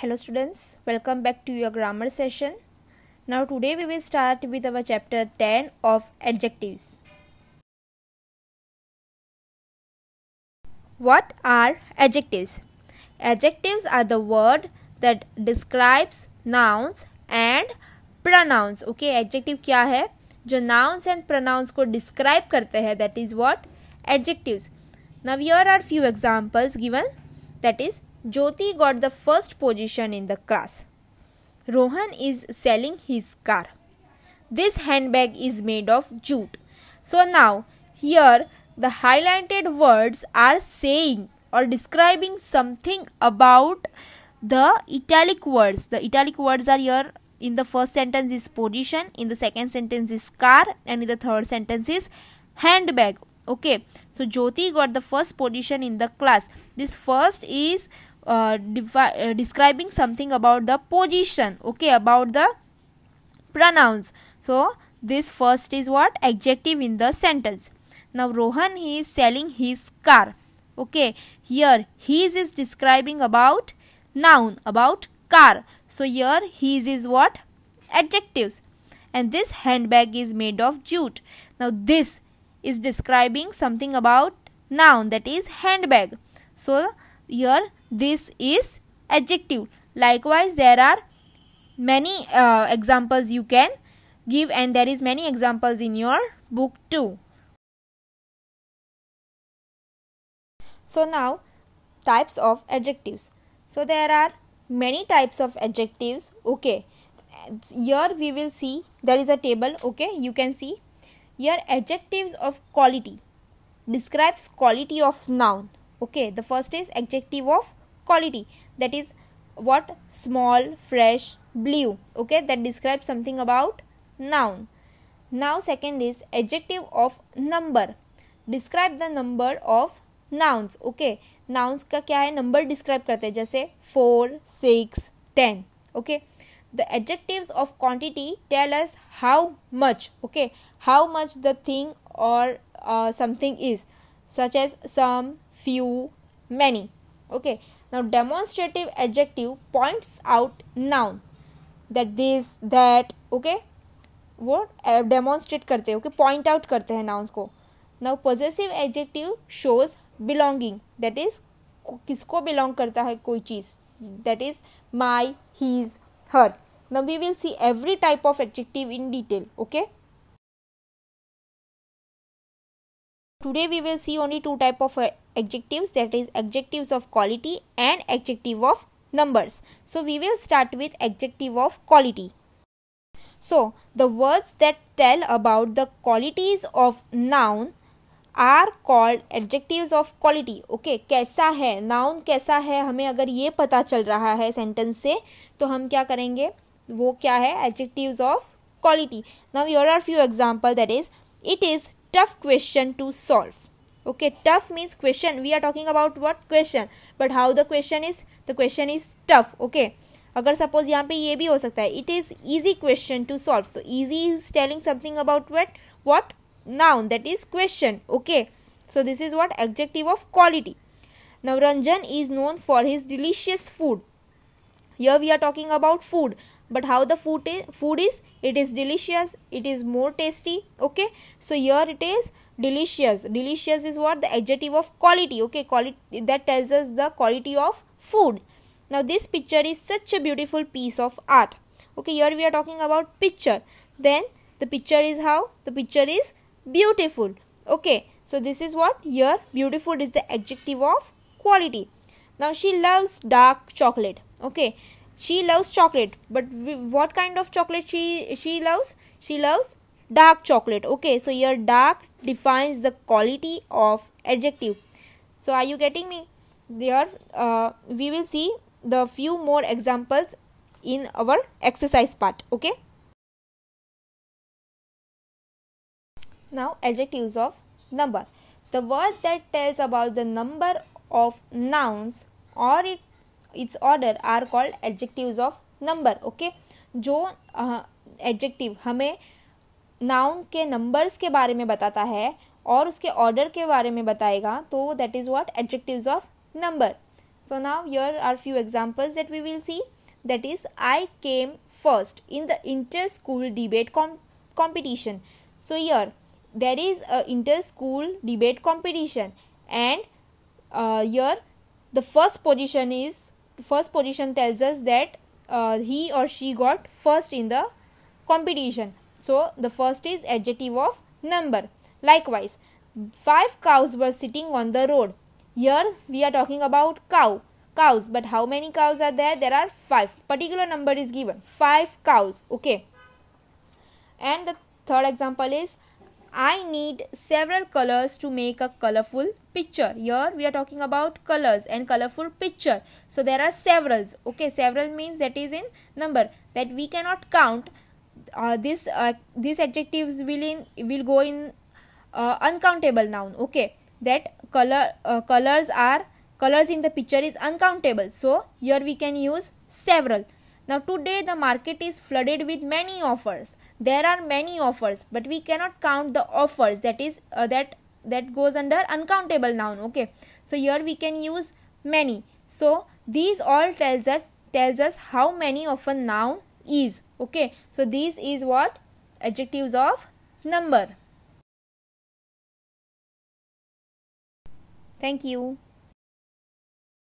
hello students welcome back to your grammar session now today we will start with our chapter 10 of adjectives what are adjectives adjectives are the word that describes nouns and pronouns okay adjective क्या है जो nouns and pronouns को describe करते हैं that is what adjectives now here are few examples given that is Jyoti got the first position in the class. Rohan is selling his car. This handbag is made of jute. So now, here the highlighted words are saying or describing something about the italic words. The italic words are here in the first sentence is position, in the second sentence is car, and in the third sentence is handbag. Okay, so Jyoti got the first position in the class. This first is uh, uh, describing something about the position okay about the pronouns so this first is what adjective in the sentence now rohan he is selling his car okay here he is describing about noun about car so here his is what adjectives and this handbag is made of jute now this is describing something about noun that is handbag so here this is adjective. Likewise, there are many uh, examples you can give and there is many examples in your book too. So now types of adjectives. So there are many types of adjectives. Okay. Here we will see there is a table. Okay. You can see here adjectives of quality describes quality of noun. Okay. The first is adjective of quality that is what small fresh blue okay that describes something about noun now second is adjective of number describe the number of nouns okay nouns ka kya hai number describe karte hai jaise 4 6 10 okay the adjectives of quantity tell us how much okay how much the thing or uh, something is such as some few many okay Now, demonstrative adjective points out noun that this, that, okay? वो demonstrate uh, करते हैं okay point out करते हैं nouns को now possessive adjective shows belonging that is किसको belong करता है कोई चीज़ that is my his her now we will see every type of adjective in detail okay today we will see only two type of adjectives that is adjectives of quality and adjective of numbers so we will start with adjective of quality so the words that tell about the qualities of noun are called adjectives of quality okay कैसा है noun कैसा है हमें अगर ये पता चल रहा है सेंटेंस से तो हम क्या करेंगे वो क्या है adjectives of quality now your are few example that is it is tough question to solve okay tough means question we are talking about what question but how the question is the question is tough okay अगर suppose यहाँ पे ये भी हो सकता है it is easy question to solve तो easy is telling something about wait what noun that is question okay so this is what adjective of quality Navranjan is known for his delicious food here we are talking about food but how the food is food is it is delicious it is more tasty okay so here it is delicious delicious is what the adjective of quality okay quality that tells us the quality of food now this picture is such a beautiful piece of art okay here we are talking about picture then the picture is how the picture is beautiful okay so this is what here beautiful is the adjective of quality now she loves dark chocolate okay she loves chocolate but what kind of chocolate she she loves she loves dark chocolate okay so here dark defines the quality of adjective so are you getting me there uh, we will see the few more examples in our exercise part okay now adjectives of number the word that tells about the number of nouns or it its order are called adjectives of number okay जो adjective uh, हमें noun के numbers के बारे में बताता है और उसके ऑर्डर के बारे में बताएगा तो that is what adjectives of number so now here are few examples that we will see that is I came first in the inter school debate competition so here there is a inter school debate competition and here the first position is first position tells us that uh, he or she got first in the competition. So the first is adjective of number. Likewise, five cows were sitting on the road. Here we are talking about cow, cows. But how many cows are there? There are five. Particular number is given. Five cows. Okay. And the third example is I need several colors to make a colorful picture. Here we are talking about colors and colorful picture. So there are severals. Okay, several means that is in number that we cannot count. Uh, this uh, these adjectives will in will go in uh, uncountable noun. Okay, that color uh, colors are colors in the picture is uncountable. So here we can use several. Now today the market is flooded with many offers. There are many offers, but we cannot count the offers that is uh, that that goes under uncountable noun. Okay, so here we can use many. So these all tells us tells us how many of a noun is. Okay, so these is what adjectives of number. Thank you.